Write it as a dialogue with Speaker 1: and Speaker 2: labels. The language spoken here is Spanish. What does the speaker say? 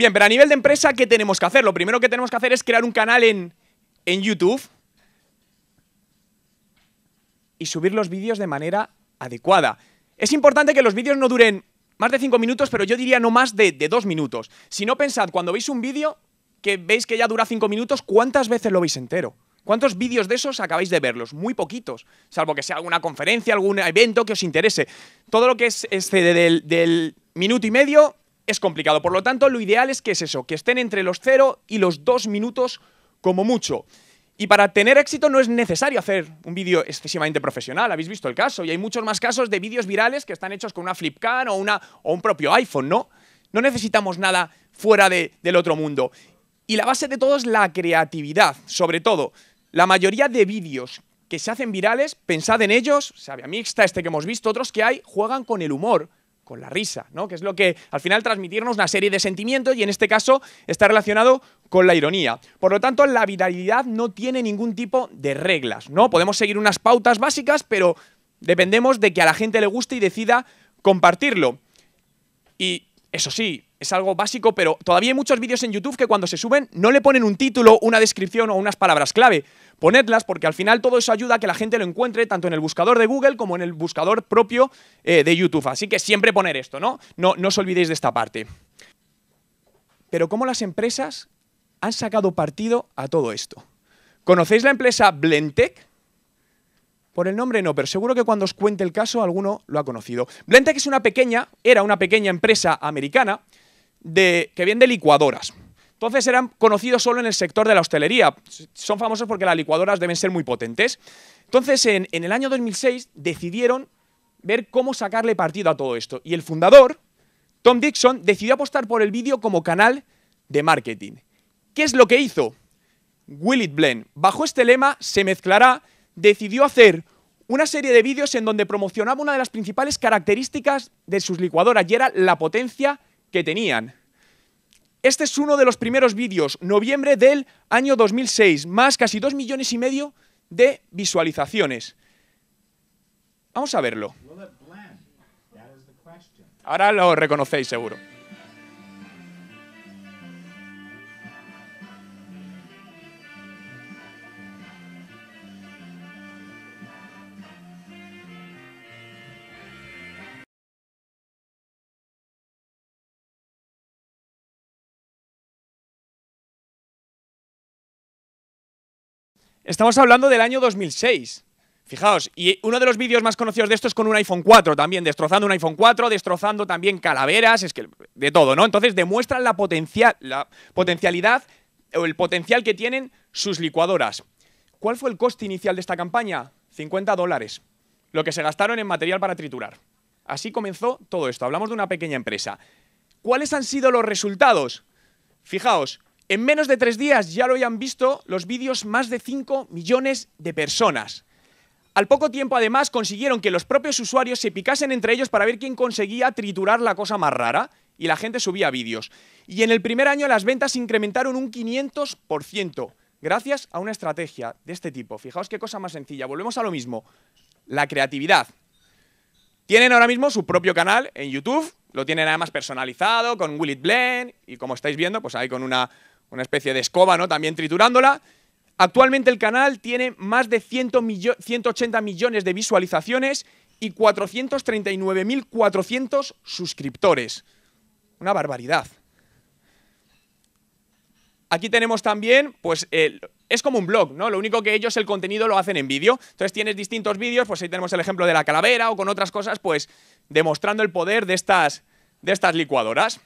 Speaker 1: Bien, pero a nivel de empresa, ¿qué tenemos que hacer? Lo primero que tenemos que hacer es crear un canal en, YouTube y subir los vídeos de manera adecuada. Es importante que los vídeos no duren más de 5 minutos, pero yo diría no más de 2 minutos. Si no pensad, cuando veis un vídeo que veis que ya dura 5 minutos, ¿cuántas veces lo veis entero? ¿Cuántos vídeos de esos acabáis de verlos? Muy poquitos, salvo que sea alguna conferencia, algún evento que os interese. Todo lo que es este del minuto y medio es complicado. Por lo tanto, lo ideal es que es eso, que estén entre los 0 y los 2 minutos como mucho. Y para tener éxito no es necesario hacer un vídeo excesivamente profesional, habéis visto el caso, y hay muchos más casos de vídeos virales que están hechos con una flipcam o, una, o un propio iPhone, ¿no? No necesitamos nada fuera del otro mundo. Y la base de todo es la creatividad, sobre todo. La mayoría de vídeos que se hacen virales, pensad en ellos, Sabia Mixta, este que hemos visto, otros que hay, juegan con el humor, con la risa, ¿no? Que es lo que al final transmitirnos una serie de sentimientos y en este caso está relacionado con la ironía. Por lo tanto, la viralidad no tiene ningún tipo de reglas, ¿no? Podemos seguir unas pautas básicas, pero dependemos de que a la gente le guste y decida compartirlo. Y eso sí, es algo básico, pero todavía hay muchos vídeos en YouTube que cuando se suben no le ponen un título, una descripción o unas palabras clave. Ponedlas porque al final todo eso ayuda a que la gente lo encuentre tanto en el buscador de Google como en el buscador propio eh, de YouTube. Así que siempre poner esto, ¿no? ¿no? No os olvidéis de esta parte. Pero ¿cómo las empresas han sacado partido a todo esto? ¿Conocéis la empresa Blendtec? Por el nombre no, pero seguro que cuando os cuente el caso alguno lo ha conocido. Blentec es una pequeña, era una pequeña empresa americana de, que vienen de licuadoras. Entonces eran conocidos solo en el sector de la hostelería. Son famosos porque las licuadoras deben ser muy potentes. Entonces, en, en el año 2006 decidieron ver cómo sacarle partido a todo esto. Y el fundador, Tom Dixon, decidió apostar por el vídeo como canal de marketing. ¿Qué es lo que hizo? Will It Blend. Bajo este lema, se mezclará, decidió hacer una serie de vídeos en donde promocionaba una de las principales características de sus licuadoras y era la potencia que tenían. Este es uno de los primeros vídeos, noviembre del año 2006, más casi dos millones y medio de visualizaciones. Vamos a verlo. Ahora lo reconocéis seguro. Estamos hablando del año 2006. Fijaos, y uno de los vídeos más conocidos de esto es con un iPhone 4 también, destrozando un iPhone 4, destrozando también calaveras, es que de todo, ¿no? Entonces demuestran la, la potencialidad o el potencial que tienen sus licuadoras. ¿Cuál fue el coste inicial de esta campaña? 50 dólares, lo que se gastaron en material para triturar. Así comenzó todo esto, hablamos de una pequeña empresa. ¿Cuáles han sido los resultados? Fijaos, en menos de tres días ya lo hayan visto los vídeos más de 5 millones de personas. Al poco tiempo, además, consiguieron que los propios usuarios se picasen entre ellos para ver quién conseguía triturar la cosa más rara, y la gente subía vídeos. Y en el primer año las ventas incrementaron un 500%, gracias a una estrategia de este tipo. Fijaos qué cosa más sencilla. Volvemos a lo mismo, la creatividad. Tienen ahora mismo su propio canal en YouTube, lo tienen además personalizado con Will It Blend y como estáis viendo, pues ahí con una, una especie de escoba, ¿no? También triturándola. Actualmente el canal tiene más de 100 180 millones de visualizaciones y 439.400 suscriptores. Una barbaridad. Aquí tenemos también, pues, es como un blog, ¿no? Lo único que ellos el contenido lo hacen en vídeo. Entonces tienes distintos vídeos, pues ahí tenemos el ejemplo de la calavera o con otras cosas, pues, demostrando el poder de estas, de estas licuadoras.